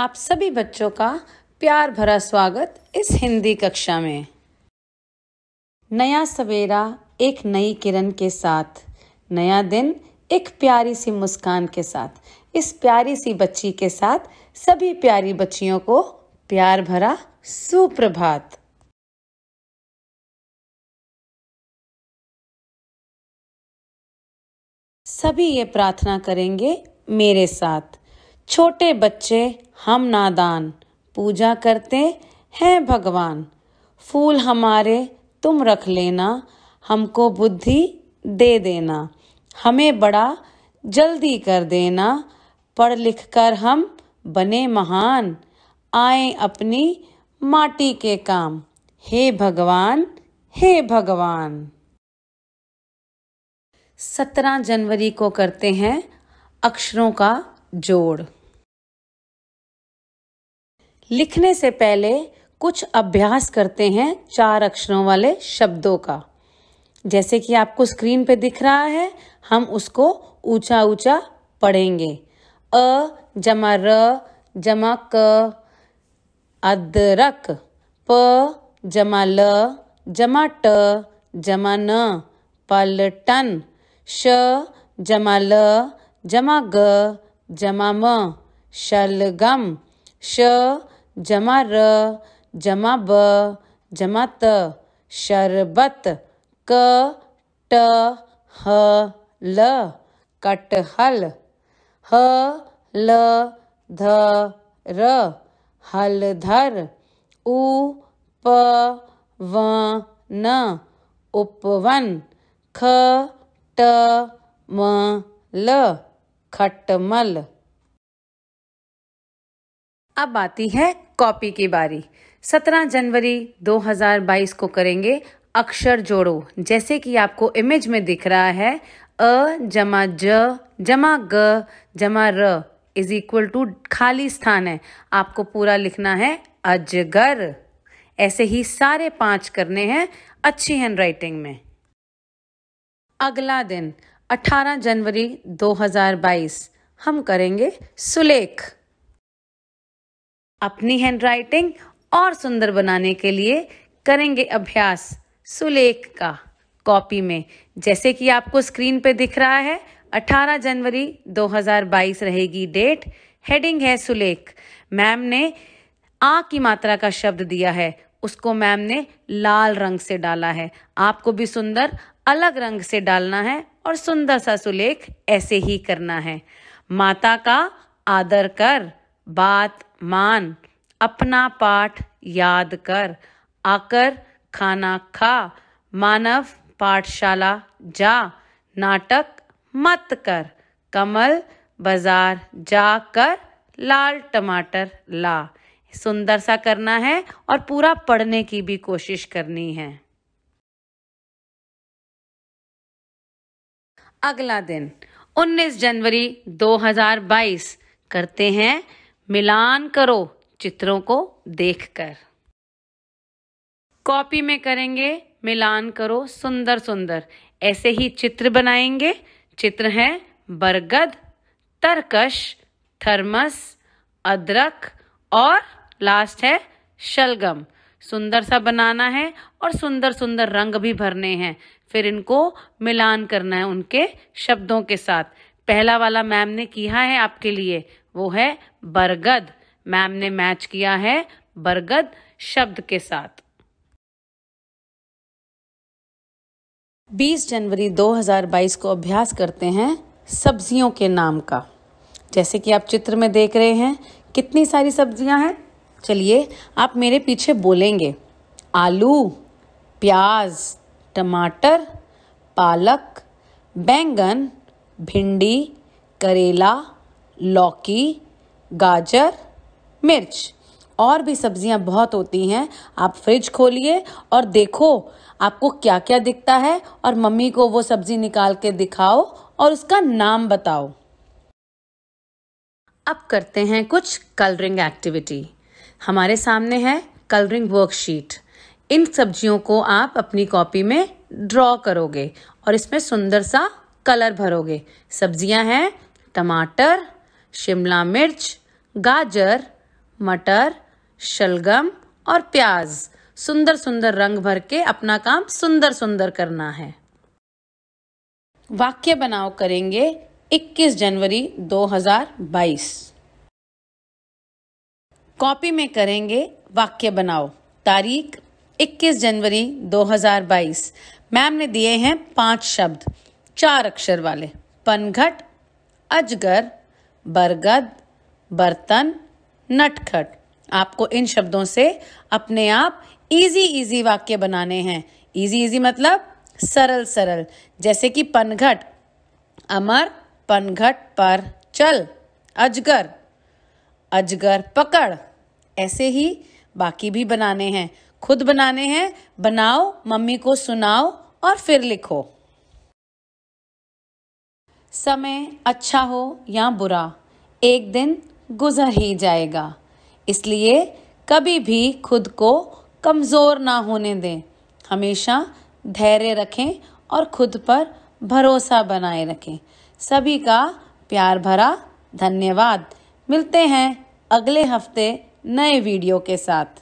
आप सभी बच्चों का प्यार भरा स्वागत इस हिंदी कक्षा में नया सवेरा एक नई किरण के साथ नया दिन एक प्यारी सी मुस्कान के साथ इस प्यारी सी बच्ची के साथ सभी प्यारी बच्चियों को प्यार भरा सुप्रभात सभी ये प्रार्थना करेंगे मेरे साथ छोटे बच्चे हम नादान पूजा करते हैं भगवान फूल हमारे तुम रख लेना हमको बुद्धि दे देना हमें बड़ा जल्दी कर देना पढ़ लिख कर हम बने महान आए अपनी माटी के काम हे भगवान हे भगवान सत्रह जनवरी को करते हैं अक्षरों का जोड़ लिखने से पहले कुछ अभ्यास करते हैं चार अक्षरों वाले शब्दों का जैसे कि आपको स्क्रीन पे दिख रहा है हम उसको ऊंचा ऊंचा पढ़ेंगे अ जमा र जमा क अदरक प जमा ल जमा ट जमा न पलटन श जमा ल जमा ग जमा म शलगम श जमा र जमा ब जमा त शरबत क ट ह ल कटहल ह ल ध र हलधर उ प व न उपवन ख ट म ल खटमल अब आती है कॉपी की बारी 17 जनवरी 2022 को करेंगे अक्षर जोड़ो जैसे कि आपको इमेज में दिख रहा है अ जमा ज जमा ग जमा र इज इक्वल टू खाली स्थान है आपको पूरा लिखना है अजगर ऐसे ही सारे पांच करने हैं अच्छी हैंड राइटिंग में अगला दिन 18 जनवरी 2022 हम करेंगे सुलेख अपनी हैंडराइटिंग और सुंदर बनाने के लिए करेंगे अभ्यास सुलेख का कॉपी में जैसे कि आपको स्क्रीन पे दिख रहा है 18 जनवरी 2022 रहेगी डेट हेडिंग है सुलेख मैम ने आ की मात्रा का शब्द दिया है उसको मैम ने लाल रंग से डाला है आपको भी सुंदर अलग रंग से डालना है और सुंदर सा सुलेख ऐसे ही करना है माता का आदर कर बात मान अपना पाठ याद कर आकर खाना खा मानव पाठशाला जा नाटक मत कर कमल बाजार जा कर लाल टमाटर ला सुंदर सा करना है और पूरा पढ़ने की भी कोशिश करनी है अगला दिन 19 जनवरी 2022 करते हैं मिलान करो चित्रों को देखकर कॉपी में करेंगे मिलान करो सुंदर सुंदर ऐसे ही चित्र बनाएंगे चित्र हैं बरगद तरकश थर्मस अदरक और लास्ट है शलगम सुंदर सा बनाना है और सुंदर सुंदर रंग भी भरने हैं फिर इनको मिलान करना है उनके शब्दों के साथ पहला वाला मैम ने किया है आपके लिए वो है बरगद मैम ने मैच किया है बरगद शब्द के साथ 20 जनवरी 2022 को अभ्यास करते हैं सब्जियों के नाम का जैसे कि आप चित्र में देख रहे हैं कितनी सारी सब्जियां हैं चलिए आप मेरे पीछे बोलेंगे आलू प्याज टमाटर पालक बैंगन भिंडी करेला लौकी गाजर मिर्च और भी सब्जियां बहुत होती हैं आप फ्रिज खोलिए और देखो आपको क्या क्या दिखता है और मम्मी को वो सब्जी निकाल के दिखाओ और उसका नाम बताओ अब करते हैं कुछ कलरिंग एक्टिविटी हमारे सामने है कलरिंग वर्कशीट इन सब्जियों को आप अपनी कॉपी में ड्रॉ करोगे और इसमें सुंदर सा कलर भरोगे सब्जियां हैं टमाटर शिमला मिर्च गाजर मटर शलगम और प्याज सुंदर सुंदर रंग भर के अपना काम सुंदर सुंदर करना है वाक्य बनाओ करेंगे 21 जनवरी 2022 कॉपी में करेंगे वाक्य बनाओ तारीख 21 जनवरी 2022 मैम ने दिए हैं पांच शब्द चार अक्षर वाले पनघट अजगर बरगद बर्तन नटखट आपको इन शब्दों से अपने आप इजी इजी वाक्य बनाने हैं इजी इजी मतलब सरल सरल जैसे कि पनघट अमर पनघट पर चल अजगर अजगर पकड़ ऐसे ही बाकी भी बनाने हैं खुद बनाने हैं बनाओ मम्मी को सुनाओ और फिर लिखो समय अच्छा हो या बुरा एक दिन गुजर ही जाएगा इसलिए कभी भी खुद को कमज़ोर ना होने दें हमेशा धैर्य रखें और खुद पर भरोसा बनाए रखें सभी का प्यार भरा धन्यवाद मिलते हैं अगले हफ्ते नए वीडियो के साथ